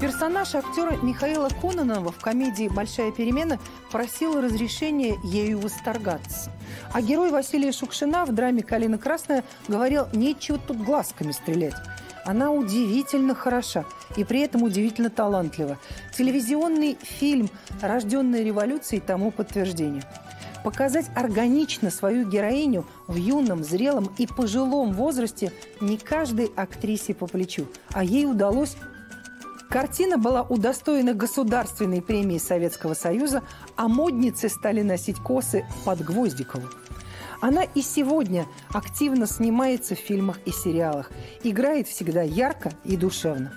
Персонаж актера Михаила Кононова в комедии «Большая перемена» просил разрешения ею восторгаться. А герой Василия Шукшина в драме «Калина красная» говорил «нечего тут глазками стрелять». Она удивительно хороша и при этом удивительно талантлива. Телевизионный фильм «Рожденная революцией» тому подтверждение показать органично свою героиню в юном, зрелом и пожилом возрасте не каждой актрисе по плечу, а ей удалось Картина была удостоена государственной премии Советского Союза, а модницы стали носить косы под Гвоздикову. Она и сегодня активно снимается в фильмах и сериалах, играет всегда ярко и душевно.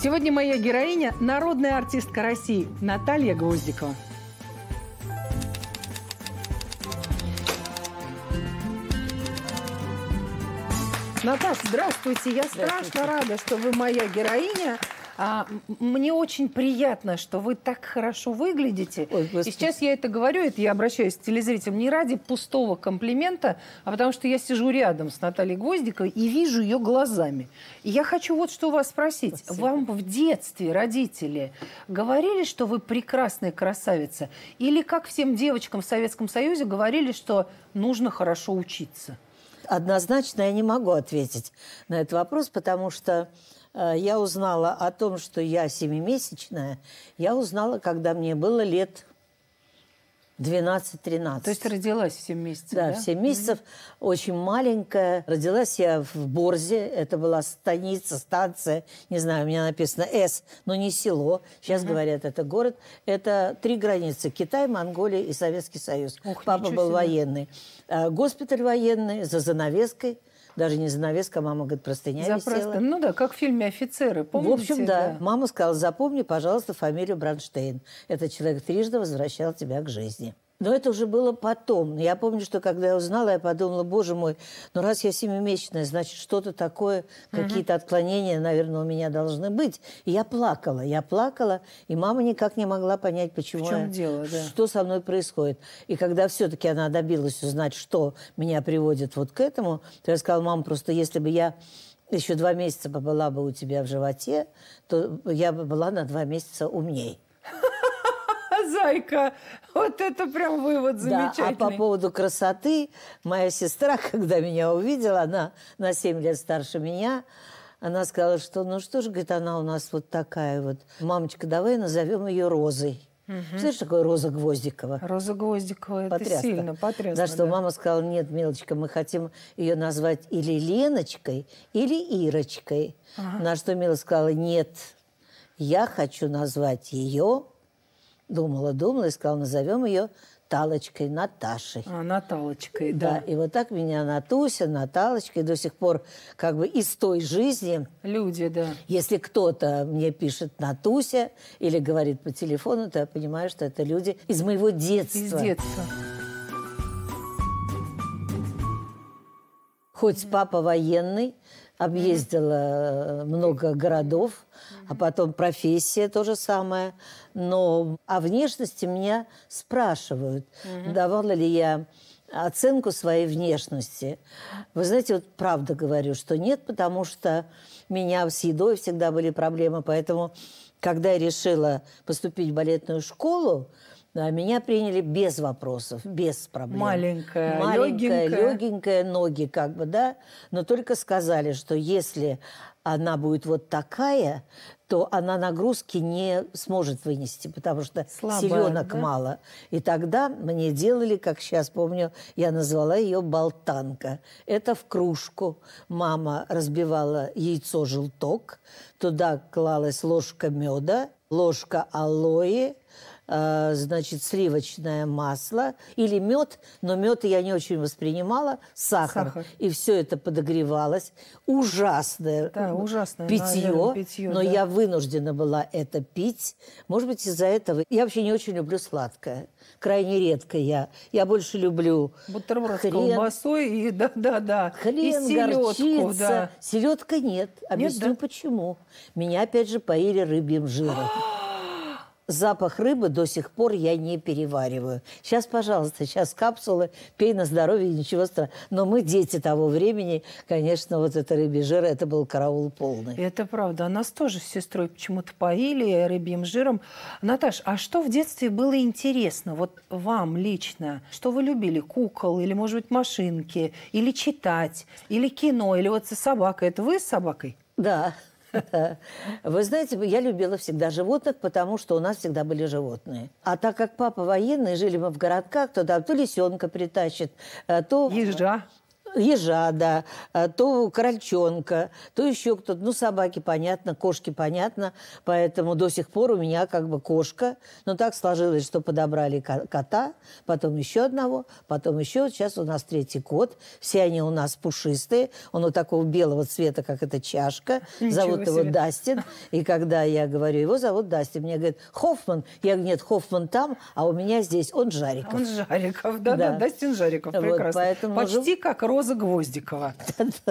Сегодня моя героиня – народная артистка России Наталья Гвоздикова. Наташа, здравствуйте. Я страшно рада, что вы моя героиня. А, мне очень приятно, что вы так хорошо выглядите. Ой, и сейчас я это говорю, это я обращаюсь к телезрителям не ради пустого комплимента, а потому что я сижу рядом с Натальей Гвоздиковой и вижу ее глазами. И я хочу вот что у вас спросить. Спасибо. Вам в детстве родители говорили, что вы прекрасная красавица? Или как всем девочкам в Советском Союзе говорили, что нужно хорошо учиться? однозначно я не могу ответить на этот вопрос, потому что э, я узнала о том, что я семимесячная, я узнала, когда мне было лет 12-13. То есть родилась в 7 месяцев, да? Да, в 7 месяцев. Mm-hmm. Очень маленькая. Родилась я в Борзе. Это была станица, станция. Не знаю, у меня написано «С», но не село. Сейчас mm-hmm. говорят, это город. Это три границы. Китай, Монголия и Советский Союз. Ух, Папа был себе. военный. А, госпиталь военный за занавеской – даже не занавеска, а мама говорит, простыня За висела. Просто... Ну да, как в фильме «Офицеры», помните? В общем, да. да. Мама сказала, запомни, пожалуйста, фамилию Бранштейн. Этот человек трижды возвращал тебя к жизни. Но это уже было потом. Я помню, что когда я узнала, я подумала, боже мой, ну раз я семимесячная, значит, что-то такое, угу. какие-то отклонения, наверное, у меня должны быть. И я плакала, я плакала, и мама никак не могла понять, почему В чем я, дело, да. что со мной происходит. И когда все-таки она добилась узнать, что меня приводит вот к этому, то я сказала, мама, просто если бы я еще два месяца была бы у тебя в животе, то я бы была на два месяца умней мозаика. Вот это прям вывод замечательный. Да, а по поводу красоты, моя сестра, когда меня увидела, она на 7 лет старше меня, она сказала, что ну что ж, говорит, она у нас вот такая вот. Мамочка, давай назовем ее Розой. Угу. Знаешь, такое Роза Гвоздикова? Роза Гвоздикова, потрясно. это сильно, потрясно. На что да. мама сказала, нет, милочка, мы хотим ее назвать или Леночкой, или Ирочкой. Ага. На что Мила сказала, нет, я хочу назвать ее думала, думала и сказала, назовем ее Талочкой Наташей. А, Наталочкой, да. да. И вот так меня Натуся, Наталочкой до сих пор как бы из той жизни. Люди, да. Если кто-то мне пишет Натуся или говорит по телефону, то я понимаю, что это люди из моего детства. Из детства. Хоть папа военный, объездила э, много городов, а потом профессия то же самое. Но о а внешности меня спрашивают, давала ли я оценку своей внешности. Вы знаете, вот правда говорю, что нет, потому что меня с едой всегда были проблемы, поэтому когда я решила поступить в балетную школу, да, меня приняли без вопросов, без проблем. Маленькая, Маленькая легенькая. легенькая ноги, как бы, да. Но только сказали, что если она будет вот такая, то она нагрузки не сможет вынести, потому что Слабая, селенок да? мало. И тогда мне делали, как сейчас помню, я назвала ее болтанка. Это в кружку. Мама разбивала яйцо-желток, туда клалась ложка меда, ложка алоэ, Э, значит, сливочное масло или мед, но мед я не очень воспринимала, сахар. сахар. И все это подогревалось. Ужасное, да, ужасное питье, наверное, питье, но да. я вынуждена была это пить. Может быть, из-за этого. Я вообще не очень люблю сладкое. Крайне редко я. Я больше люблю Бутерброд хрен, с колбасой и да, да, да. Хрен, и селедку, горчица. Да. Селедка нет. Объясню нет, да? почему. Меня опять же поили рыбьим жиром. запах рыбы до сих пор я не перевариваю. Сейчас, пожалуйста, сейчас капсулы, пей на здоровье, ничего страшного. Но мы, дети того времени, конечно, вот это рыбий жир, это был караул полный. Это правда. Нас тоже с сестрой почему-то поили рыбьим жиром. Наташ, а что в детстве было интересно? Вот вам лично, что вы любили? Кукол или, может быть, машинки? Или читать? Или кино? Или вот со собакой? Это вы с собакой? Да. Вы знаете, я любила всегда животных, потому что у нас всегда были животные. А так как папа военный, жили мы в городках, то да, то лисенка притащит, э, то... Ежа ежада, э, то крольчонка, то еще кто-то. Ну, собаки, понятно, кошки, понятно. Поэтому до сих пор у меня как бы кошка. Но так сложилось, что подобрали кота, потом еще одного, потом еще. Сейчас у нас третий кот. Все они у нас пушистые. Он вот такого белого цвета, как эта чашка. Ничего зовут себе. его Дастин. И когда я говорю, его зовут Дастин, мне говорит Хоффман. Я говорю, нет, Хоффман там, а у меня здесь он Жариков. Он Жариков, да-да, Дастин Жариков, прекрасно. Вот, поэтому Почти как род Мороза Гвоздикова.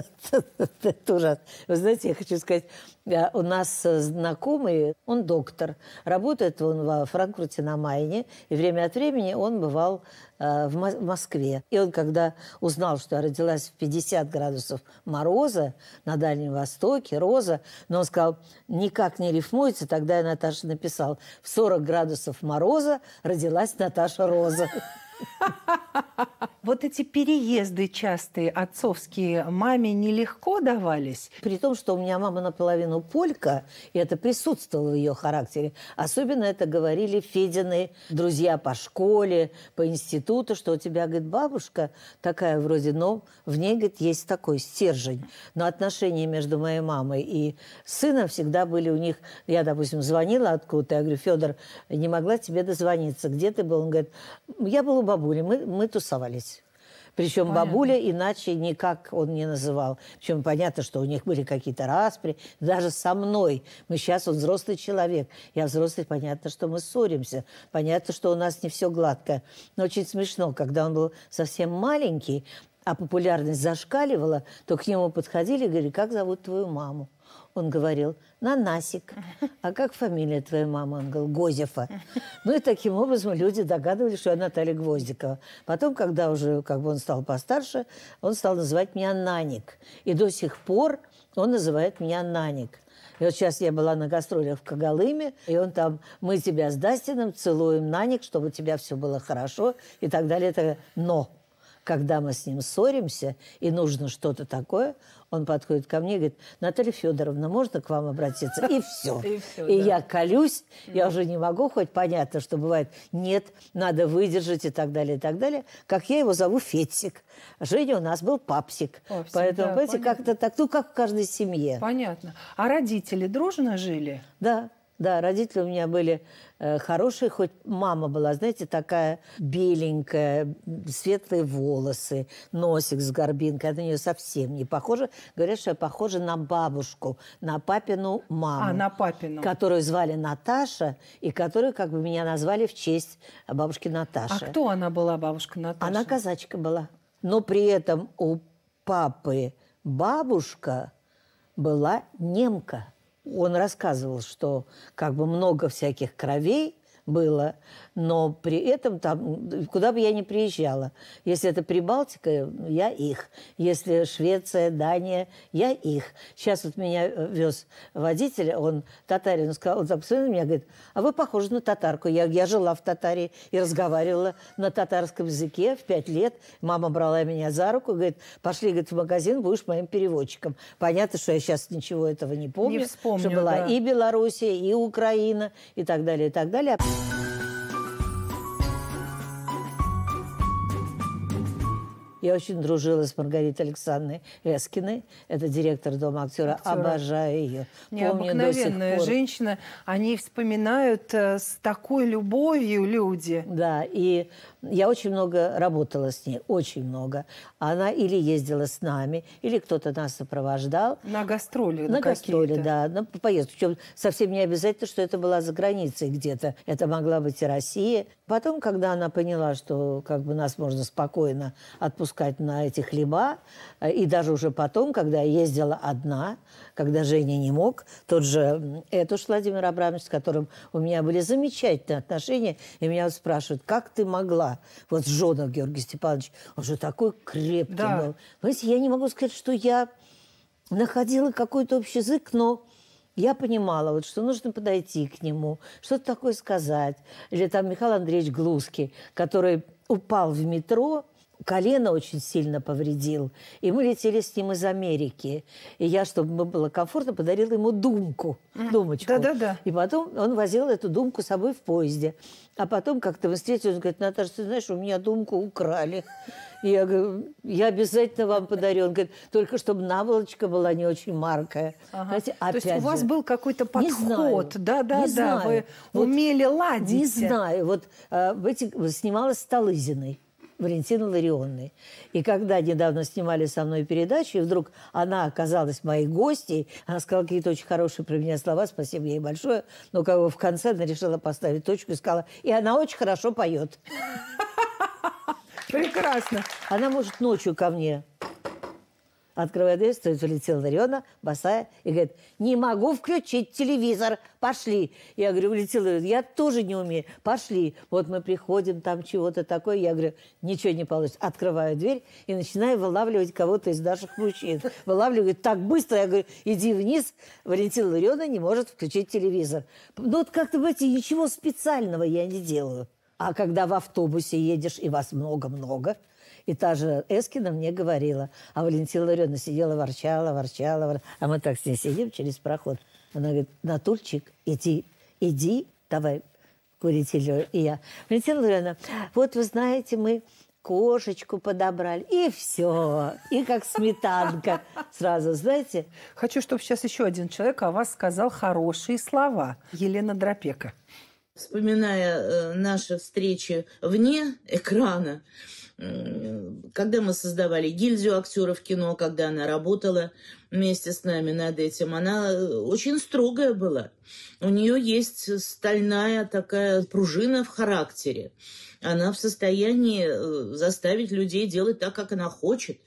Это Вы знаете, я хочу сказать, э, у нас э, знакомый, он доктор, работает он во Франкфурте на Майне, и время от времени он бывал э, в Москве. И он, когда узнал, что я родилась в 50 градусов мороза на Дальнем Востоке, роза, но он сказал, никак не рифмуется, тогда я Наташа написал, в 40 градусов мороза родилась Наташа Роза. Вот эти переезды частые отцовские маме нелегко давались. При том, что у меня мама наполовину полька, и это присутствовало в ее характере. Особенно это говорили Федины друзья по школе, по институту, что у тебя, говорит, бабушка такая вроде, но в ней, говорит, есть такой стержень. Но отношения между моей мамой и сыном всегда были у них... Я, допустим, звонила откуда-то, я говорю, Федор, не могла тебе дозвониться. Где ты был? Он говорит, я был у бабули. Мы, мы тусовались. Причем Понятно. бабуля иначе никак он не называл. Причем понятно, что у них были какие-то распри. Даже со мной. Мы сейчас, он взрослый человек. Я взрослый, понятно, что мы ссоримся. Понятно, что у нас не все гладко. Но очень смешно, когда он был совсем маленький, а популярность зашкаливала, то к нему подходили и говорили, как зовут твою маму? Он говорил, Нанасик. А как фамилия твоей мамы? Он говорил, Гозефа. Ну и таким образом люди догадывались, что я Наталья Гвоздикова. Потом, когда уже как бы он стал постарше, он стал называть меня Наник. И до сих пор он называет меня Наник. И вот сейчас я была на гастролях в Кагалыме, и он там, мы тебя с Дастином целуем, Наник, чтобы у тебя все было хорошо и так далее. Это Но когда мы с ним ссоримся и нужно что-то такое, он подходит ко мне и говорит, Наталья Федоровна, можно к вам обратиться? И все. И, все, и да. я колюсь, да. я уже не могу, хоть понятно, что бывает, нет, надо выдержать и так далее, и так далее. Как я его зову фетик. Женя у нас был Папсик. О, всегда, Поэтому, понимаете, как-то так, ну, как в каждой семье. Понятно. А родители дружно жили? Да. Да, родители у меня были э, хорошие, хоть мама была, знаете, такая беленькая, светлые волосы, носик с горбинкой, это на нее совсем не похоже. Говорят, что я похожа на бабушку, на папину маму. А, на папину. Которую звали Наташа, и которую как бы меня назвали в честь бабушки Наташи. А кто она была, бабушка Наташа? Она казачка была. Но при этом у папы бабушка была немка он рассказывал, что как бы много всяких кровей было, но при этом там, куда бы я ни приезжала, если это Прибалтика, я их. Если Швеция, Дания, я их. Сейчас вот меня э, вез водитель, он татарин, он сказал, он так меня, говорит, а вы похожи на татарку. Я, я жила в Татарии и разговаривала на татарском языке в пять лет. Мама брала меня за руку, говорит, пошли, говорит, в магазин, будешь моим переводчиком. Понятно, что я сейчас ничего этого не помню. Не вспомню, что была да. и Белоруссия, и Украина, и так далее, и так далее. Я очень дружила с Маргаритой Александровной Вязкиной. Это директор Дома актера. актера. Обожаю ее. Необыкновенная женщина. Они вспоминают э, с такой любовью люди. Да, и я очень много работала с ней. Очень много. Она или ездила с нами, или кто-то нас сопровождал. На гастроли На гастроли, да. На поездку. Причем совсем не обязательно, что это была за границей где-то. Это могла быть и Россия. Потом, когда она поняла, что как бы нас можно спокойно отпускать, отпускать на эти хлеба. Э, и даже уже потом, когда я ездила одна, когда Женя не мог, тот же Этуш Владимир Абрамович, с которым у меня были замечательные отношения, и меня вот спрашивают, как ты могла? Вот Жонов Георгий Степанович, он же такой крепкий да. был. Понимаете, я не могу сказать, что я находила какой-то общий язык, но я понимала, вот, что нужно подойти к нему, что-то такое сказать. Или там Михаил Андреевич Глузский, который упал в метро, колено очень сильно повредил. И мы летели с ним из Америки. И я, чтобы ему было комфортно, подарила ему думку, думочку. Да-да-да. И потом он возил эту думку с собой в поезде. А потом как-то мы встретились, он говорит, Наташа, ты знаешь, у меня думку украли. И я говорю, я обязательно вам подарю. Он говорит, только чтобы наволочка была не очень маркая. Ага. Знаете, опять То есть же, у вас был какой-то подход, да-да-да, вы вот, умели ладить. Не знаю, вот э, эти, снималась с Талызиной. Валентины Ларионны. И когда недавно снимали со мной передачу, и вдруг она оказалась моей гостьей, она сказала какие-то очень хорошие про меня слова, спасибо ей большое, но как бы в конце она решила поставить точку и сказала, и она очень хорошо поет. Прекрасно. Она может ночью ко мне Открывая дверь, стоит, залетела Лариона, босая, и говорит, не могу включить телевизор, пошли. Я говорю, улетела, я тоже не умею, пошли. Вот мы приходим, там чего-то такое. Я говорю, ничего не получится. Открываю дверь и начинаю вылавливать кого-то из наших мужчин. Вылавливаю, так быстро. Я говорю, иди вниз, Валентина Лариона не может включить телевизор. Ну вот как-то, понимаете, ничего специального я не делаю. А когда в автобусе едешь, и вас много-много, и та же Эскина мне говорила. А Валентина Ларионовна сидела, ворчала, ворчала, вор... А мы так с ней сидим через проход. Она говорит, Натульчик, иди, иди, давай курить. И я, Валентина Ларионовна, вот вы знаете, мы кошечку подобрали, и все. И как сметанка сразу, знаете. Хочу, чтобы сейчас еще один человек о вас сказал хорошие слова. Елена Дропека. Вспоминая э, наши встречи вне экрана, когда мы создавали гильдию актеров кино, когда она работала вместе с нами над этим, она э, очень строгая была. У нее есть стальная такая пружина в характере. Она в состоянии э, заставить людей делать так, как она хочет.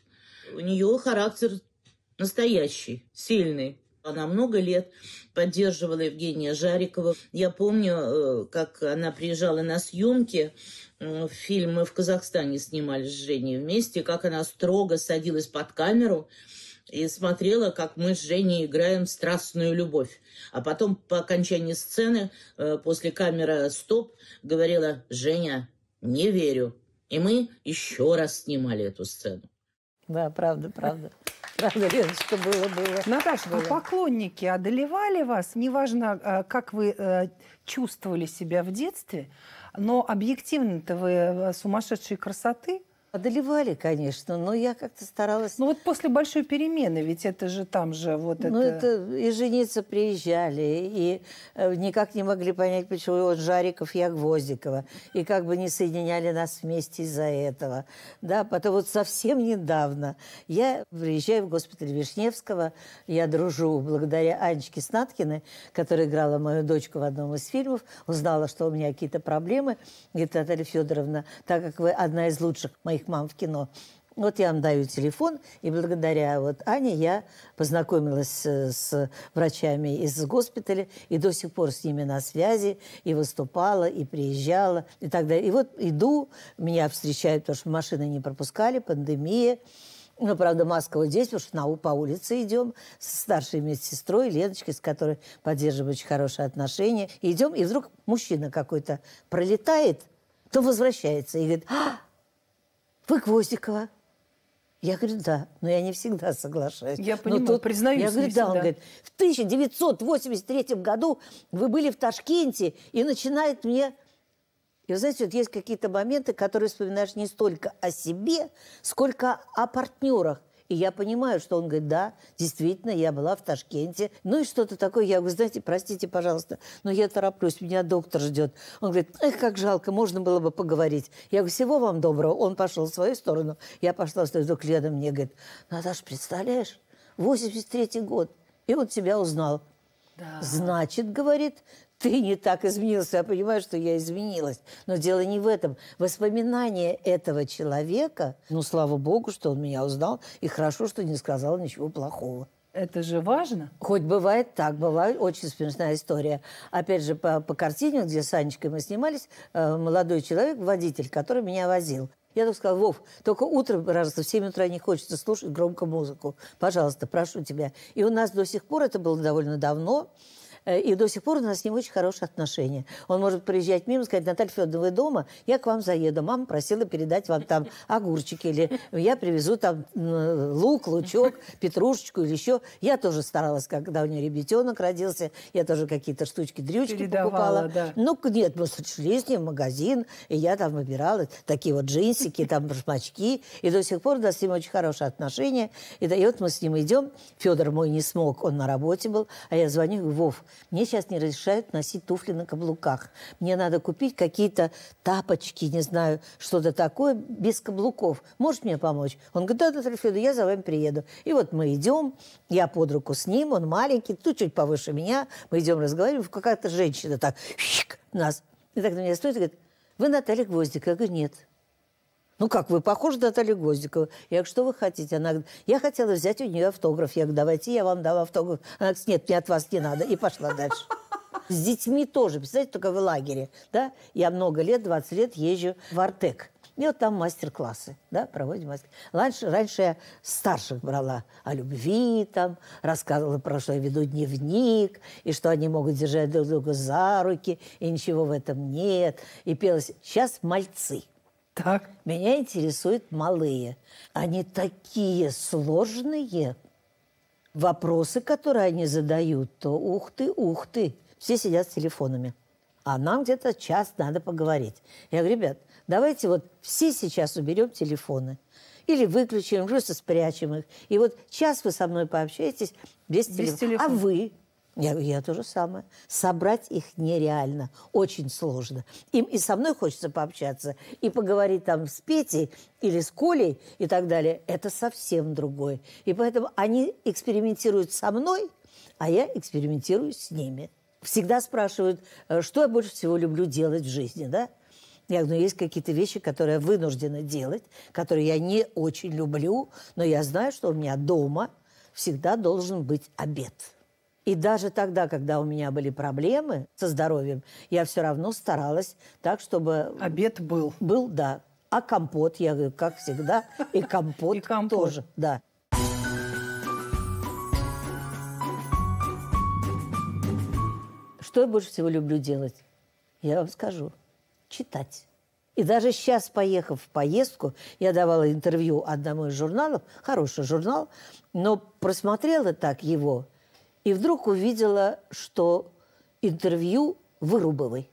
У нее характер настоящий, сильный. Она много лет поддерживала Евгения Жарикова. Я помню, э, как она приезжала на съемки Э, фильм мы в Казахстане снимали с Женей вместе, как она строго садилась под камеру и смотрела, как мы с Женей играем страстную любовь. А потом по окончании сцены, э, после камеры «Стоп», говорила «Женя, не верю». И мы еще раз снимали эту сцену. Да, правда, правда. Правда, Леночка, было, было. Наташа, а было. а поклонники одолевали вас? Неважно, э, как вы чувствовали себя в детстве, но объективно-то вы э, сумасшедшие красоты Одолевали, конечно, но я как-то старалась... Ну вот после большой перемены, ведь это же там же вот ну, это... Ну это и жениться приезжали, и э, никак не могли понять, почему вот Жариков, я Гвоздикова. И как бы не соединяли нас вместе из-за этого. Да, потом вот совсем недавно я приезжаю в госпиталь Вишневского, я дружу благодаря Анечке Снаткиной, которая играла мою дочку в одном из фильмов, узнала, что у меня какие-то проблемы. Говорит, Наталья Федоровна, так как вы одна из лучших моих своих мам в кино. Вот я вам даю телефон, и благодаря вот Ане я познакомилась э, с врачами из госпиталя, и до сих пор с ними на связи, и выступала, и приезжала, и так далее. И вот иду, меня встречают, потому что машины не пропускали, пандемия. Ну, правда, маска вот здесь, потому что на, по улице идем с старшей медсестрой Леночкой, с которой поддерживаем очень хорошие отношения. идем, и вдруг мужчина какой-то пролетает, то возвращается и говорит, а, вы Гвоздикова? Я говорю, да, но я не всегда соглашаюсь. Я ну понимаю, но тут, признаюсь. Я говорю, да, он говорит, в 1983 году вы были в Ташкенте, и начинает мне... И вы знаете, вот есть какие-то моменты, которые вспоминаешь не столько о себе, сколько о партнерах. И я понимаю, что он говорит, да, действительно, я была в Ташкенте. Ну и что-то такое. Я говорю, знаете, простите, пожалуйста, но я тороплюсь, меня доктор ждет. Он говорит, эх, как жалко, можно было бы поговорить. Я говорю, всего вам доброго. Он пошел в свою сторону, я пошла в свою сторону. Клена мне говорит, Наташа, представляешь, 83-й год, и он тебя узнал. Да. Значит, говорит, ты не так изменился. Я понимаю, что я изменилась. Но дело не в этом. Воспоминания этого человека, ну, слава богу, что он меня узнал, и хорошо, что не сказал ничего плохого. Это же важно. Хоть бывает так, бывает очень смешная история. Опять же, по, по картине, где с Анечкой мы снимались, э, молодой человек, водитель, который меня возил. Я так сказала, Вов, только утром, пожалуйста, в 7 утра не хочется слушать громко музыку. Пожалуйста, прошу тебя. И у нас до сих пор, это было довольно давно, Э, и до сих пор у нас с ним очень хорошие отношения. Он может приезжать мимо и сказать, Наталья Федоровна, вы дома? Я к вам заеду. Мама просила передать вам там огурчики. Или я привезу там лук, лучок, петрушечку или еще. Я тоже старалась, когда у нее ребятенок родился. Я тоже какие-то штучки-дрючки покупала. Да. Ну, нет, мы шли с ним в магазин. И я там выбирала такие вот джинсики, там башмачки. И до сих пор у нас с ним очень хорошие отношения. И, да, и вот мы с ним идем. Федор мой не смог, он на работе был. А я звоню, Вов, мне сейчас не разрешают носить туфли на каблуках. Мне надо купить какие-то тапочки, не знаю, что-то такое, без каблуков. Можешь мне помочь? Он говорит, да, да, Трифеда, я за вами приеду. И вот мы идем, я под руку с ним, он маленький, тут чуть повыше меня, мы идем разговариваем, какая-то женщина так, нас, и так на меня стоит и говорит, вы Наталья Гвоздик? Я говорю, нет. Ну как вы, похожи Наталья Гвоздикова? Я говорю, что вы хотите? Она говорит, я хотела взять у нее автограф. Я говорю, давайте я вам дам автограф. Она говорит, нет, мне от вас не надо. И пошла дальше. С детьми тоже, представляете, только в лагере. Да? Я много лет, 20 лет езжу в Артек. И вот там мастер-классы, да, проводим мастер раньше, раньше я старших брала о любви, там, рассказывала про что я веду дневник, и что они могут держать друг друга за руки, и ничего в этом нет. И пелась. Сейчас мальцы – так. Меня интересуют малые. Они такие сложные. Вопросы, которые они задают, то ух ты, ух ты. Все сидят с телефонами. А нам где-то час надо поговорить. Я говорю, ребят, давайте вот все сейчас уберем телефоны. Или выключим, просто спрячем их. И вот час вы со мной пообщаетесь без, без телефона. телефона. А вы? Я, я то же самое. Собрать их нереально, очень сложно. Им и со мной хочется пообщаться, и поговорить там с Петей или с Колей и так далее. Это совсем другое. И поэтому они экспериментируют со мной, а я экспериментирую с ними. Всегда спрашивают, э, что я больше всего люблю делать в жизни, да? Я говорю, ну, есть какие-то вещи, которые я вынуждена делать, которые я не очень люблю, но я знаю, что у меня дома всегда должен быть обед – и даже тогда, когда у меня были проблемы со здоровьем, я все равно старалась так, чтобы... Обед был. Был, да. А компот, я говорю, как всегда, и компот, и компот. тоже, да. Что я больше всего люблю делать? Я вам скажу. Читать. И даже сейчас, поехав в поездку, я давала интервью одному из журналов, хороший журнал, но просмотрела так его – и вдруг увидела, что интервью Вырубовой.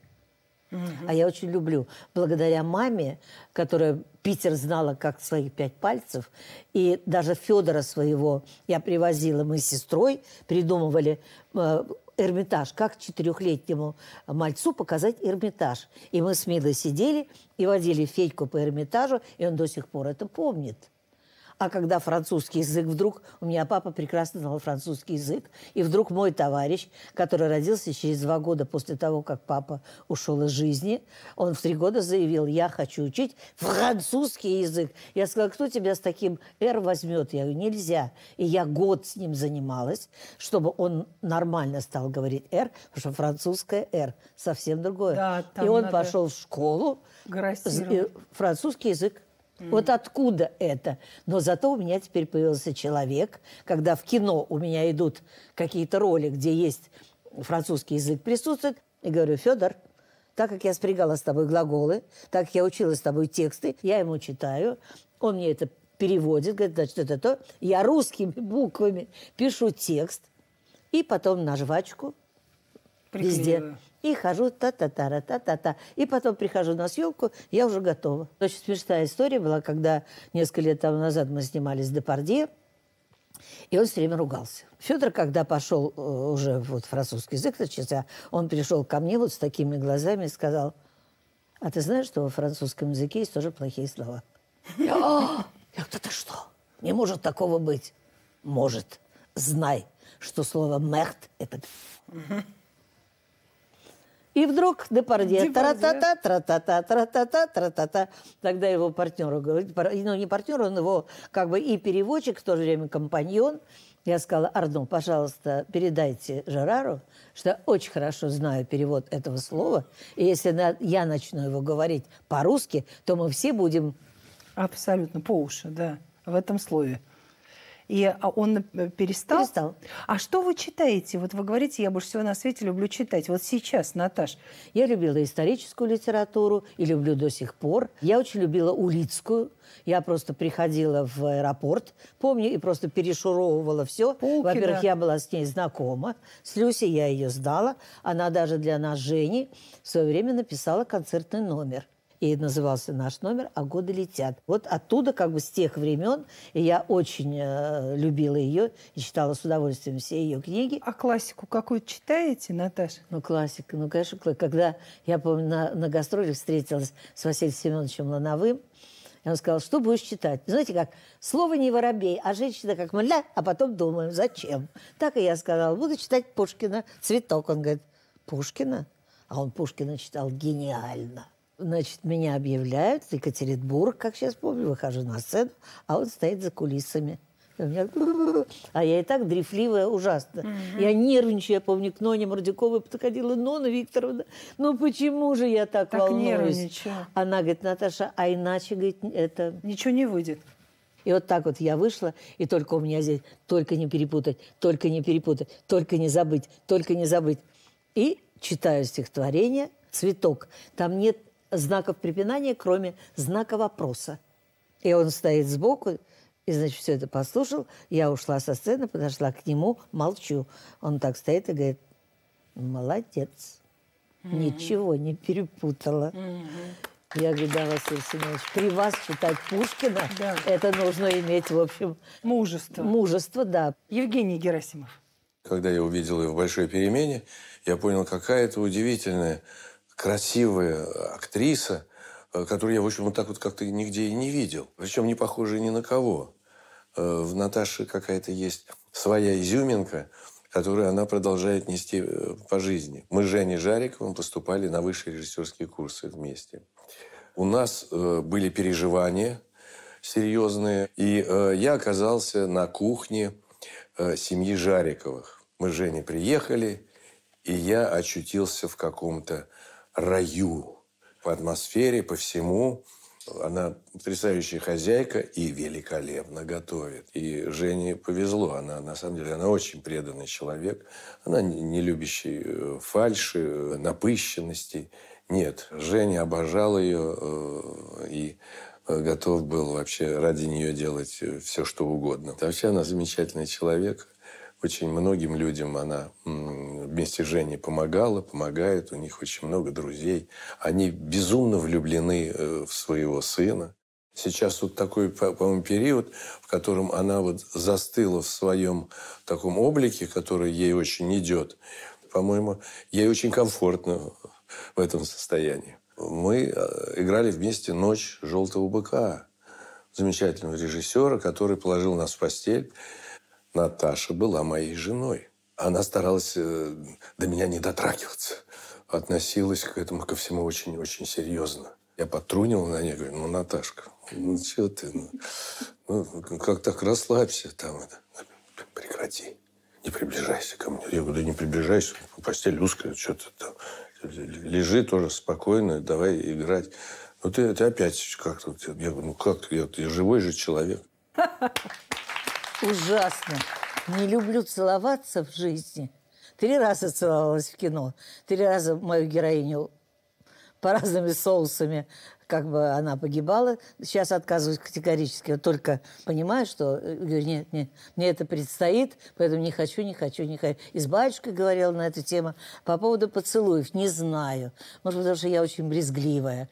А я очень люблю, благодаря маме, которая Питер знала как своих пять пальцев, и даже Федора своего я привозила, мы с сестрой придумывали э, Эрмитаж, как четырехлетнему мальцу показать Эрмитаж. И мы с Милой сидели и водили Федьку по Эрмитажу, и он до сих пор это помнит. А когда французский язык вдруг... У меня папа прекрасно знал французский язык. И вдруг мой товарищ, который родился через два года после того, как папа ушел из жизни, он в три года заявил, я хочу учить французский язык. Я сказала, кто тебя с таким «р» возьмет? Я говорю, нельзя. И я год с ним занималась, чтобы он нормально стал говорить «р», потому что французское «р» совсем другое. Да, и он пошел в школу, э, французский язык вот откуда это? Но зато у меня теперь появился человек, когда в кино у меня идут какие-то роли, где есть французский язык присутствует, и говорю, Федор, так как я спрягала с тобой глаголы, так как я учила с тобой тексты, я ему читаю, он мне это переводит, говорит, значит, это то. Я русскими буквами пишу текст, и потом на жвачку Приклеиваю. везде и хожу та-та-та-та-та-та. И потом прихожу на съемку, я уже готова. Очень смешная история была, когда несколько лет тому назад мы снимались в Депардье, и он все время ругался. Федор, когда пошел э, уже вот французский язык начался, он пришел ко мне вот с такими глазами и сказал, а ты знаешь, что во французском языке есть тоже плохие слова? Я, «А, ты что? Не может такого быть. Может. Знай, что слово «мерт» — это и вдруг Депардье, тра-та-та, тра-та-та, тра-та-та, тра-та-та. Тогда его партнеру говорит, ну не партнер, он его как бы и переводчик, в то же время компаньон. Я сказала, Ардон, пожалуйста, передайте Жерару, что очень хорошо знаю перевод этого слова. И если я начну его говорить по-русски, то мы все будем... Абсолютно, по уши, да, в этом слове. И а, он э, перестал? Перестал. А что вы читаете? Вот вы говорите, я больше всего на свете люблю читать. Вот сейчас, Наташ. Я любила историческую литературу и люблю до сих пор. Я очень любила Улицкую. Я просто приходила в аэропорт, помню, и просто перешуровывала все. Во-первых, да. я была с ней знакома. С Люси я ее сдала. Она даже для нас, Жени, в свое время написала концертный номер и назывался наш номер «А годы летят». Вот оттуда, как бы с тех времен, я очень э, любила ее и читала с удовольствием все ее книги. А классику какую читаете, Наташа? Ну, классика, ну, конечно, когда, я помню, на, на гастролях встретилась с Василием Семеновичем Лановым, и он сказал, что будешь читать? Ну, знаете как, слово не воробей, а женщина как мы, а потом думаем, зачем? Так и я сказала, буду читать Пушкина «Цветок». Он говорит, Пушкина? А он Пушкина читал гениально значит, меня объявляют, Екатеринбург, как сейчас помню, выхожу на сцену, а он стоит за кулисами. А я и так дрифливая ужасно. Угу. Я нервничаю, я помню, к Ноне Мордюковой подходила, Нона Викторовна, ну почему же я так, так волнуюсь? Нервничаю. Она говорит, Наташа, а иначе, говорит, это... Ничего не выйдет. И вот так вот я вышла, и только у меня здесь, только не перепутать, только не перепутать, только не забыть, только не забыть. И читаю стихотворение «Цветок». Там нет знаков препинания, кроме знака вопроса. И он стоит сбоку, и, значит, все это послушал. Я ушла со сцены, подошла к нему, молчу. Он так стоит и говорит, молодец, mm-hmm. ничего не перепутала. Mm-hmm. Я говорю, да, Василий Семенович, при вас читать Пушкина, да. это нужно иметь, в общем... Мужество. Мужество, да. Евгений Герасимов. Когда я увидел ее в «Большой перемене», я понял, какая это удивительная красивая актриса, э, которую я, в общем, вот так вот как-то нигде и не видел. Причем не похожая ни на кого. Э, в Наташе какая-то есть своя изюминка, которую она продолжает нести э, по жизни. Мы с Женей Жариковым поступали на высшие режиссерские курсы вместе. У нас были переживания серьезные, и я оказался на кухне семьи Жариковых. Мы с Женей приехали, и я очутился в каком-то раю по атмосфере, по всему. Она потрясающая хозяйка и великолепно готовит. И Жене повезло. Она, на самом деле, она очень преданный человек. Она не любящий э, фальши, э, напыщенности. Нет, Женя обожал ее э, и готов был вообще ради нее делать все, что угодно. Вообще она замечательный человек. Очень многим людям она вместе с Женей помогала, помогает, у них очень много друзей. Они безумно влюблены э, в своего сына. Сейчас вот такой, по-моему, период, в котором она вот застыла в своем таком облике, который ей очень идет. По-моему, ей очень комфортно в этом состоянии. Мы э, играли вместе «Ночь желтого быка» замечательного режиссера, который положил нас в постель. Наташа была моей женой она старалась э, до меня не дотрагиваться. Относилась к этому ко всему очень-очень серьезно. Я потрунил на нее, говорю, ну, Наташка, ну, что ты, ну, ну, ну как так расслабься там, это, прекрати, не приближайся ко мне. Я говорю, да не приближайся, по постель узкая, что то там, лежи тоже спокойно, давай играть. Ну, ты, ты опять как-то... Я говорю, ну как, я, я живой же человек. Ужасно. Не люблю целоваться в жизни. Три раза целовалась в кино. Три раза мою героиню по разными соусами как бы она погибала. Сейчас отказываюсь категорически. только понимаю, что э, нет, нет, мне это предстоит, поэтому не хочу, не хочу, не хочу. И с батюшкой говорила на эту тему. По поводу поцелуев не знаю. Может, потому что я очень брезгливая.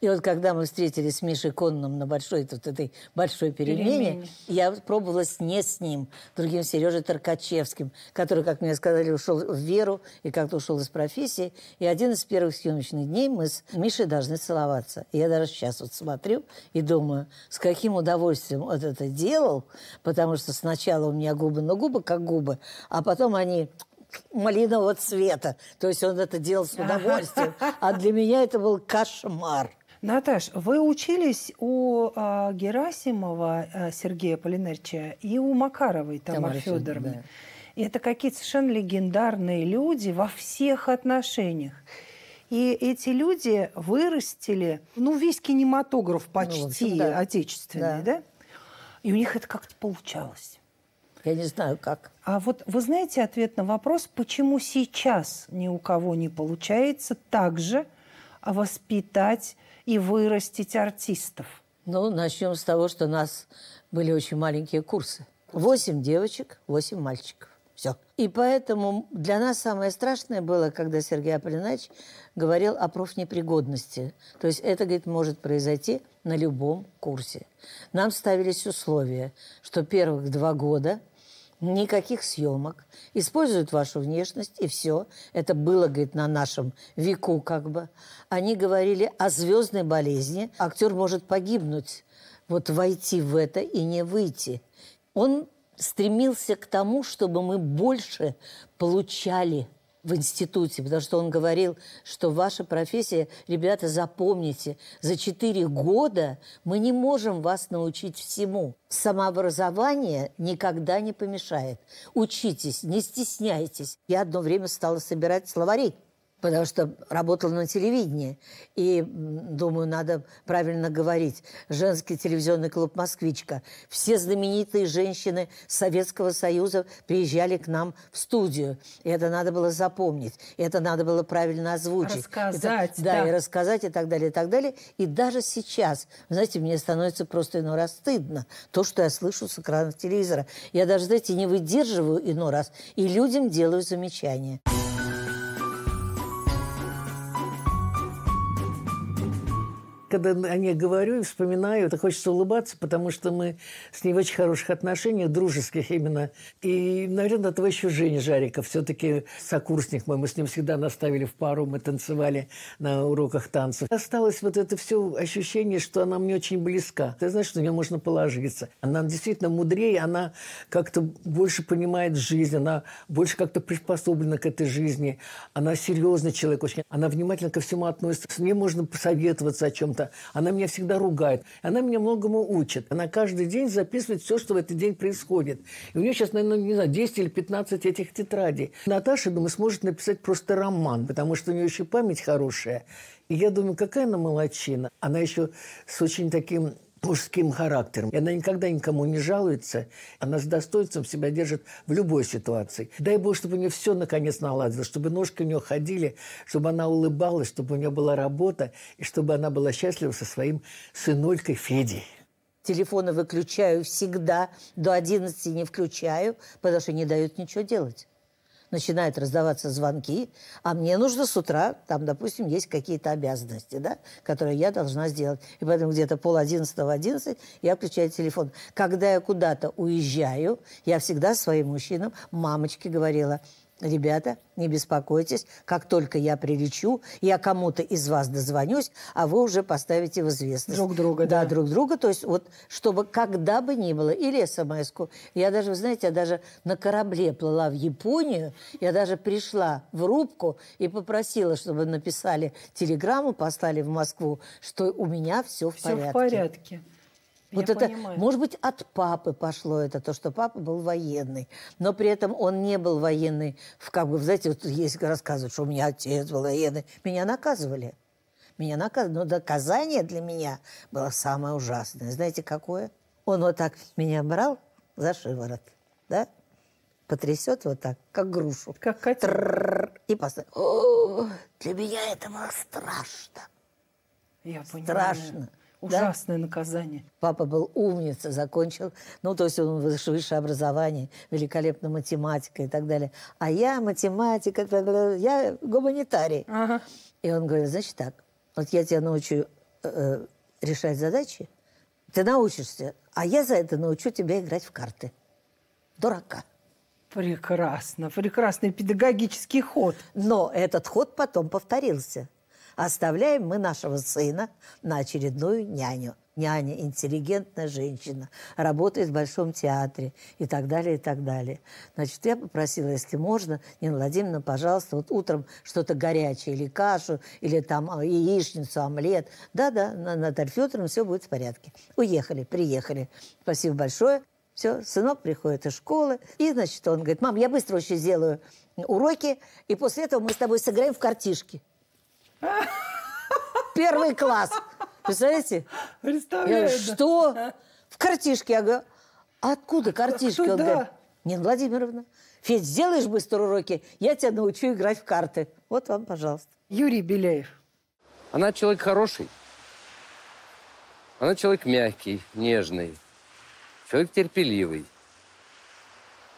И вот когда мы встретились с Мишей Конном на большой, вот этой большой перемене, перемене, я пробовалась не с ним, другим Сережей Таркачевским, который, как мне сказали, ушел в веру и как-то ушел из профессии. И один из первых съемочных дней мы с Мишей должны целоваться. И я даже сейчас вот смотрю и думаю, с каким удовольствием вот это делал, потому что сначала у меня губы на губы, как губы, а потом они малинового цвета. То есть он это делал с удовольствием. А для меня это был кошмар. Наташ, вы учились у э, Герасимова э, Сергея Полинерча и у Макаровой Тамары Федоровны. Да. это какие-то совершенно легендарные люди во всех отношениях. И эти люди вырастили, ну, весь кинематограф ну, почти ну, общем, да. отечественный, да. да? И у них это как-то получалось. Я не знаю, как. А вот вы знаете ответ на вопрос, почему сейчас ни у кого не получается так же, а воспитать и вырастить артистов? Ну, начнем с того, что у нас были очень маленькие курсы. Восемь девочек, восемь мальчиков. Все. И поэтому для нас самое страшное было, когда Сергей Аполлинач говорил о профнепригодности. То есть это, говорит, может произойти на любом курсе. Нам ставились условия, что первых два года – никаких съемок, используют вашу внешность, и все. Это было, говорит, на нашем веку как бы. Они говорили о звездной болезни. Актер может погибнуть, вот войти в это и не выйти. Он стремился к тому, чтобы мы больше получали – в институте, потому что он говорил, что ваша профессия, ребята, запомните, за 4 года мы не можем вас научить всему. Самообразование никогда не помешает. Учитесь, не стесняйтесь. Я одно время стала собирать словари потому что работала на телевидении. И, думаю, надо правильно говорить. Женский телевизионный клуб «Москвичка». Все знаменитые женщины Советского Союза приезжали к нам в студию. И это надо было запомнить. И это надо было правильно озвучить. Рассказать. Это, да, да, и рассказать, и так далее, и так далее. И даже сейчас, знаете, мне становится просто иной раз стыдно то, что я слышу с экрана телевизора. Я даже, знаете, не выдерживаю иной раз. И людям делаю замечания. когда о ней говорю и вспоминаю, это хочется улыбаться, потому что мы с ней в очень хороших отношениях, дружеских именно. И, наверное, этого еще Женя Жариков, все-таки сокурсник мой. Мы с ним всегда наставили в пару, мы танцевали на уроках танцев. Осталось вот это все ощущение, что она мне очень близка. Ты знаешь, что на нее можно положиться. Она действительно мудрее, она как-то больше понимает жизнь, она больше как-то приспособлена к этой жизни. Она серьезный человек очень, она внимательно ко всему относится. С ней можно посоветоваться о чем-то, работа. Она меня всегда ругает. Она меня многому учит. Она каждый день записывает все, что в этот день происходит. И у нее сейчас, наверное, не знаю, 10 или 15 этих тетрадей. Наташа, думаю, сможет написать просто роман, потому что у нее еще память хорошая. И я думаю, какая она молочина. Она еще с очень таким мужским характером. И она никогда никому не жалуется. Она с достоинством себя держит в любой ситуации. Дай Бог, чтобы у нее все наконец наладилось, чтобы ножки у нее ходили, чтобы она улыбалась, чтобы у нее была работа, и чтобы она была счастлива со своим сынулькой Федей. Телефоны выключаю всегда, до 11 не включаю, потому что не дают ничего делать начинают раздаваться звонки, а мне нужно с утра, там, допустим, есть какие-то обязанности, да, которые я должна сделать. И поэтому где-то пол одиннадцатого, одиннадцать я включаю телефон. Когда я куда-то уезжаю, я всегда своим мужчинам, мамочке говорила – Ребята, не беспокойтесь, как только я прилечу, я кому-то из вас дозвонюсь, а вы уже поставите в известность. Друг друга, да. Да, друг друга, то есть вот, чтобы когда бы ни было, или смс -ку. Я даже, вы знаете, я даже на корабле плыла в Японию, я даже пришла в рубку и попросила, чтобы написали телеграмму, послали в Москву, что у меня все в все порядке. Все в порядке. Вот Я это, понимаю. может быть, от папы пошло это, то, что папа был военный. Но при этом он не был военный. В, как бы, знаете, вот есть рассказывают, что у меня отец был военный. Меня наказывали. Меня наказывали. Но ну, доказание для меня было самое ужасное. Знаете, какое? Он вот так меня брал за шиворот, да? Потрясет вот так, как грушу. Как котел. И поставил. Для меня это было страшно. Я понимаю. Страшно. Ужасное да? наказание. Папа был умница, закончил, ну, то есть он высшее образование, великолепно математика и так далее. А я математика, я гуманитарий. Ага. И он говорит, значит так, вот я тебя научу э, э, решать задачи, ты научишься, а я за это научу тебя играть в карты. Дурака. Прекрасно, прекрасный педагогический ход. Но этот ход потом повторился. Оставляем мы нашего сына на очередную няню. Няня, интеллигентная женщина, работает в Большом театре и так далее, и так далее. Значит, я попросила, если можно, Нина Владимировна, пожалуйста, вот утром что-то горячее, или кашу, или там а, яичницу, омлет. Да-да, Наталья Федоровна, все будет в порядке. Уехали, приехали. Спасибо большое. Все, сынок приходит из школы, и, значит, он говорит, мам, я быстро еще сделаю уроки, и после этого мы с тобой сыграем в картишки. Первый класс. Представляете? Представляю. Я говорю, что? В картишке. Я говорю, откуда картишки? Он говорит, Нина Владимировна, Федь, сделаешь быстро уроки, я тебя научу играть в карты. Вот вам, пожалуйста. Юрий Беляев. Она человек хороший. Она человек мягкий, нежный. Человек терпеливый.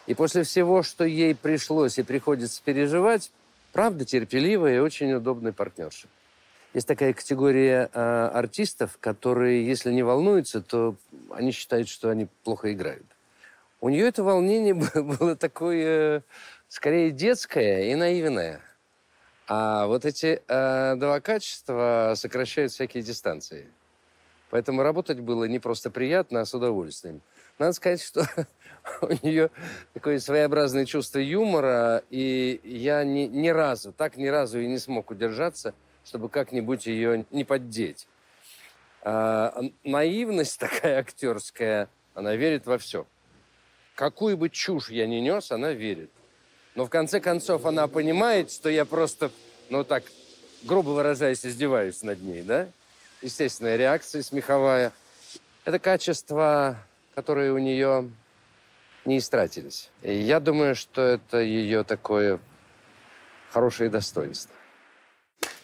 И после всего, что ей пришлось и приходится переживать, правда терпеливая и очень удобная партнерша. Есть такая категория э, артистов, которые, если не волнуются, то они считают, что они плохо играют. У нее это волнение было такое, скорее, детское и наивное. А вот эти э, два качества сокращают всякие дистанции. Поэтому работать было не просто приятно, а с удовольствием. Надо сказать, что у нее такое своеобразное чувство юмора, и я ни, ни разу, так ни разу и не смог удержаться, чтобы как-нибудь ее не поддеть. А, наивность такая актерская, она верит во все. Какую бы чушь я ни нес, она верит. Но в конце концов она понимает, что я просто, ну так, грубо выражаясь, издеваюсь над ней, да? Естественная реакция смеховая. Это качество которые у нее не истратились. И я думаю, что это ее такое хорошее достоинство.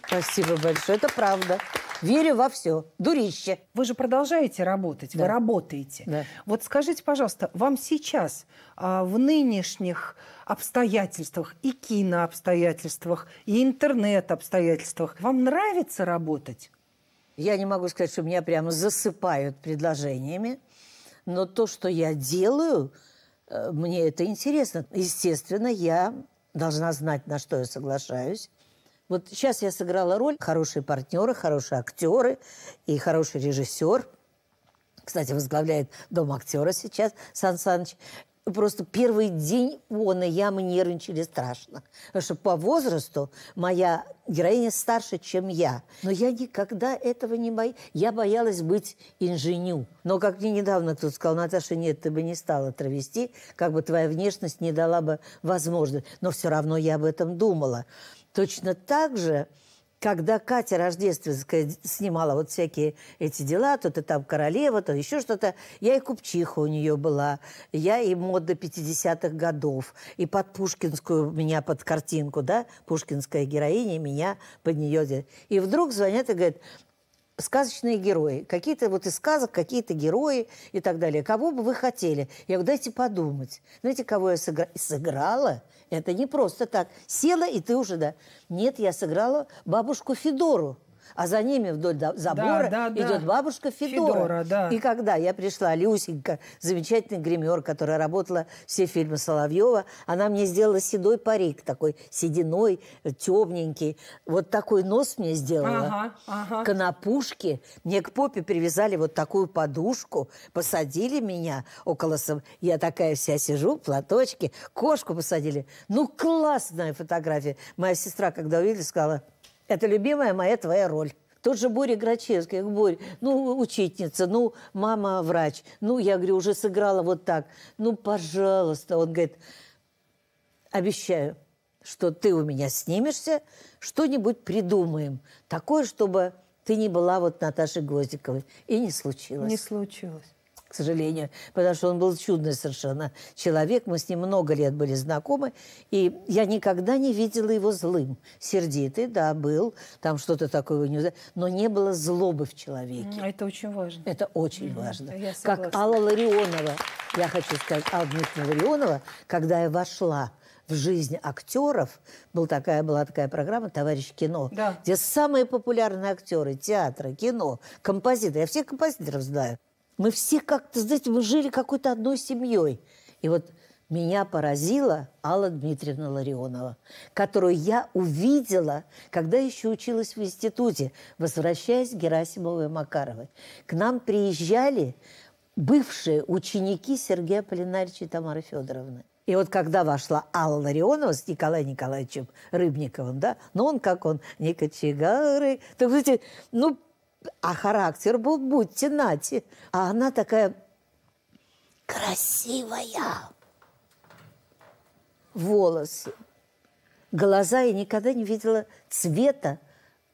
Спасибо большое, это правда. Верю во все. Дурище. Вы же продолжаете работать, да. вы работаете. Да. Вот скажите, пожалуйста, вам сейчас а, в нынешних обстоятельствах и кинообстоятельствах, и интернет-обстоятельствах вам нравится работать? Я не могу сказать, что меня прямо засыпают предложениями но то, что я делаю, э, мне это интересно. Естественно, я должна знать, на что я соглашаюсь. Вот сейчас я сыграла роль хорошие партнеры, хорошие актеры и хороший режиссер. Кстати, возглавляет Дом актера сейчас Сан Саныч просто первый день он и я, мы нервничали страшно. Потому что по возрасту моя героиня старше, чем я. Но я никогда этого не боялась. Я боялась быть инженю. Но как мне недавно кто-то сказал, Наташа, нет, ты бы не стала травести, как бы твоя внешность не дала бы возможности. Но все равно я об этом думала. Точно так же когда Катя Рождественская снимала вот всякие эти дела, то ты там королева, то еще что-то, я и купчиха у нее была, я и мода 50-х годов, и под Пушкинскую меня под картинку, да, пушкинская героиня меня под нее. И вдруг звонят и говорят, сказочные герои. Какие-то вот из сказок, какие-то герои и так далее. Кого бы вы хотели? Я говорю, дайте подумать. Знаете, кого я сыгра... сыграла? Это не просто так. Села, и ты уже, да. Нет, я сыграла бабушку Федору а за ними вдоль забора да, да, да. идет бабушка Федора. Федора да. И когда я пришла, Люсенька, замечательный гример, которая работала все фильмы Соловьева, она мне сделала седой парик, такой сединой, темненький. Вот такой нос мне сделала. Ага, ага. Конопушки. Мне к попе привязали вот такую подушку, посадили меня около... Я такая вся сижу, платочки, кошку посадили. Ну, классная фотография. Моя сестра, когда увидела, сказала, это любимая моя твоя роль. Тот же Боря Грачевский. Борь, ну, учительница, ну, мама врач. Ну, я говорю, уже сыграла вот так. Ну, пожалуйста. Он говорит, обещаю, что ты у меня снимешься, что-нибудь придумаем. Такое, чтобы ты не была вот Наташей Гвоздиковой. И не случилось. Не случилось к сожалению, потому что он был чудный совершенно человек. Мы с ним много лет были знакомы, и я никогда не видела его злым. Сердитый, да, был, там что-то такое, не... но не было злобы в человеке. Это очень важно. Это очень mm-hmm. важно. Я как Алла Ларионова, я хочу сказать, Алла Дмитриевна Ларионова, когда я вошла в жизнь актеров был такая, была такая программа «Товарищ кино», да. где самые популярные актеры театра, кино, композиторы. Я всех композиторов знаю. Мы все как-то, знаете, мы жили какой-то одной семьей. И вот меня поразила Алла Дмитриевна Ларионова, которую я увидела, когда еще училась в институте, возвращаясь к Герасимовой Макаровой. К нам приезжали бывшие ученики Сергея Полинарьевича и Тамары Федоровны. И вот когда вошла Алла Ларионова с Николаем Николаевичем Рыбниковым, да, ну он как он, не кочегары, так знаете, ну а характер был, будьте нати. А она такая красивая. Волосы, глаза. Я никогда не видела цвета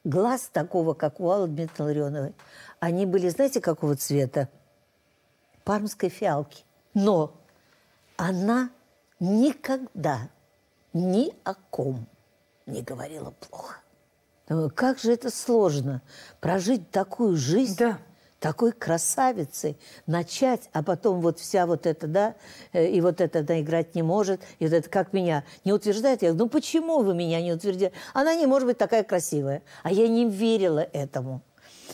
глаз такого, как у Аллы Дмитриевны Ларионовой. Они были, знаете, какого цвета? Пармской фиалки. Но она никогда ни о ком не говорила плохо. Думаю, э, как же это сложно прожить такую жизнь. Да такой красавицей начать, а потом вот вся вот эта, да, э, и вот эта она играть не может, и вот это как меня не утверждает. Я говорю, ну почему вы меня не утвердили? Она не может быть такая красивая. А я не верила этому.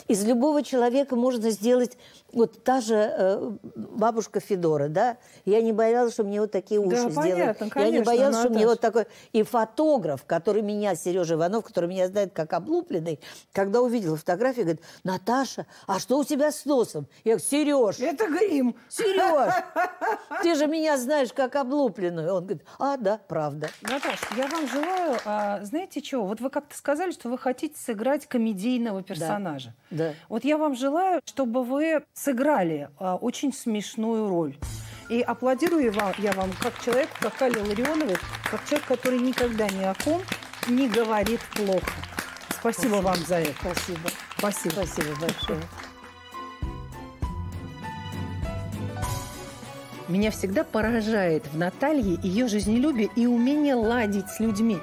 Из любого человека можно сделать вот та же э, бабушка Федора, да? Я не боялась, что мне вот такие уши да, сделают. конечно, Я не боялась, что мне вот такой... И фотограф, который меня, Сережа Иванов, который меня знает как облупленный, когда увидел фотографию, говорит, Наташа, а что у тебя с носом? Я говорю, Сереж. Это грим. Сереж, ты же меня знаешь как облупленную. Он говорит, а, да, правда. Наташа, я вам желаю, а, знаете чего? Вот вы как-то сказали, что вы хотите сыграть комедийного персонажа. Да. Вот я вам желаю, чтобы вы сыграли а, очень смешную роль. И аплодирую вам, я вам как человек, как Али Ларионовой, как человек, который никогда ни о ком не говорит плохо. Спасибо, Спасибо. вам за это. Спасибо. Спасибо. Спасибо большое. Меня всегда поражает в Наталье ее жизнелюбие и умение ладить с людьми.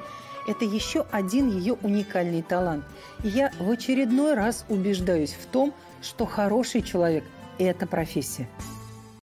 Это еще один ее уникальный талант. И я в очередной раз убеждаюсь в том, что хороший человек – это профессия.